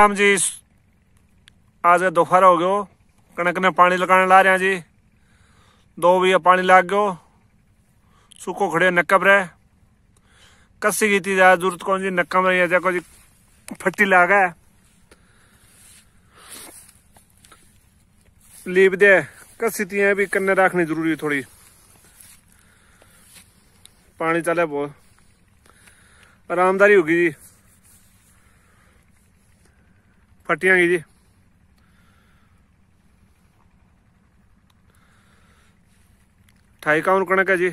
ਰਾਮ ਜੀ ਅੱਜ ਦੁਪਹਿਰ ਹੋ ਗਿਓ ਕਣਕ ਨੇ ਪਾਣੀ ਲਗਾਉਣ ਲਾ ਰਿਆ ਜੀ ਦੋ ਵੀ ਪਾਣੀ ਲੱਗ ਗਿਓ ਸੁੱਕੋ ਖੜੇ ਨੱਕਬ ਰਹਿ ਕੱਸੀ ਕੀਤੀ ਜਾ ਜ਼ਰੂਰਤ ਕੋਣ ਜੀ ਨੱਕਮ ਰਹੀ ਜਾ ਕੋਈ ਫੱਟੀ ਲਾਗਾ ਲੀਪ ਦੇ ਕੱਸੀ ਤੀਆਂ ਵੀ ਕੰਨੇ ਰੱਖਣੀ ਜ਼ਰੂਰੀ ਥੋੜੀ ਪਾਣੀ ਚੱਲੇ ਬਹੁਤ ਆਰਾਮਦਾਰੀ ਹੋ ਗਈ ਜੀ फटिया जी ठाई ਕਾਉਨ कणक है जी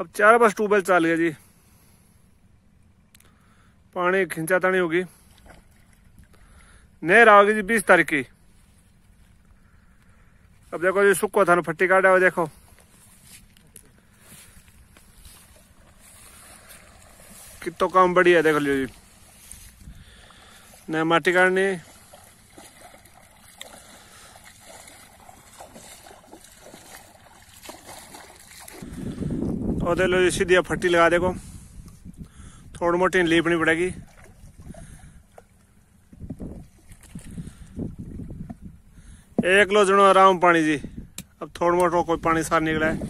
अब चार बस ट्यूबवेल चल गया जी पानी खिंचा तानी होगी नहर आओगी जी बीस तारीख की अब देखो जी सुखो थानू फट्टी काटा हुआ देखो कितो काम बढ़िया देख लियो जी नया माटी काटने और देख लो जी सीधी फट्टी लगा देखो थोड़ी मोटी लीपनी पड़ेगी एक लो जनो आराम पानी जी अब थोड़ा मोटा कोई पानी सार निकला है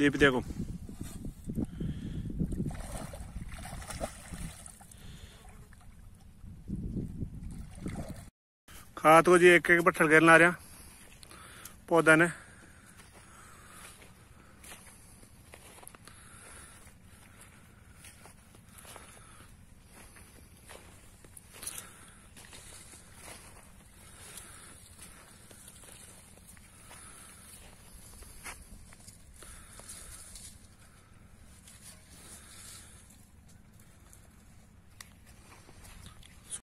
लीप देखो रात को जी एक एक पत्थर गिरना आ रहा पौधा ने